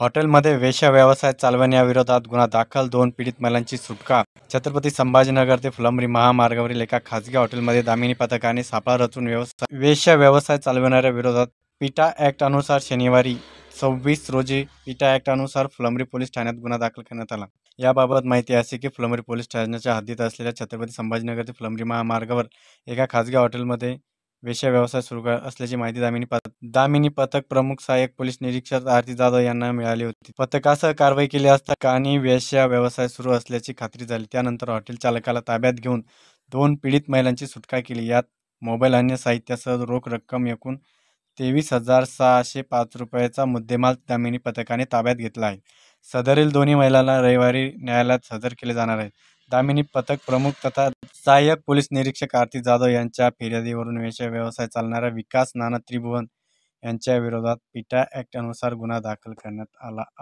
हॉटेलमध्ये वेश्या व्यवसाय चालवण्याविरोधात गुन्हा दाखल दोन पीडित महिलांची सुटका छत्रपती संभाजीनगर ते फुलंबरी महामार्गावरील एका खासगी हॉटेलमध्ये दामिनी पथकाने सापळा रचून व्यवसाय वेश्या व्यवसाय चालवणाऱ्या विरोधात पिटा ऍक्ट अनुसार शनिवारी सव्वीस रोजी पिटा ऍक्ट अनुसार फुलंबरी पोलीस ठाण्यात गुन्हा दाखल करण्यात आला याबाबत माहिती असे की फुलंबरी पोलीस ठाण्याच्या हद्दीत असलेल्या छत्रपती संभाजीनगर ते फुलंबरी महामार्गावर एका खासगी हॉटेलमध्ये वेश्या व्यवसाय सुरू असल्याची माहिती दामिनी पथक दामिनी पथक प्रमुख सहाय्यक पोलीस निरीक्षक आरती जाधव यांना मिळाली होती पथकासह कारवाई केली असता आणि वेश्या व्यवसाय सुरू असल्याची खात्री झाली त्यानंतर हॉटेल चालकाला ताब्यात घेऊन दोन पीडित महिलांची सुटका केली यात मोबाईल अन्य साहित्यासह रोख रक्कम एकूण तेवीस हजार सहाशे पाच रुपयाचा मुद्देमाल दामिनी पथकाने ताब्यात घेतला आहे सदरील दोन्ही महिलांना रविवारी न्यायालयात हजर केले जाणार आहे दामिनी पथक प्रमुख तथा सहाय्यक पोलीस निरीक्षक आरती जाधव यांच्या फिर्यादीवरून व्यवसाय चालणाऱ्या विकास नाना त्रिभुवन यांच्या विरोधात पिटा ऍक्टनुसार गुन्हा दाखल करण्यात आला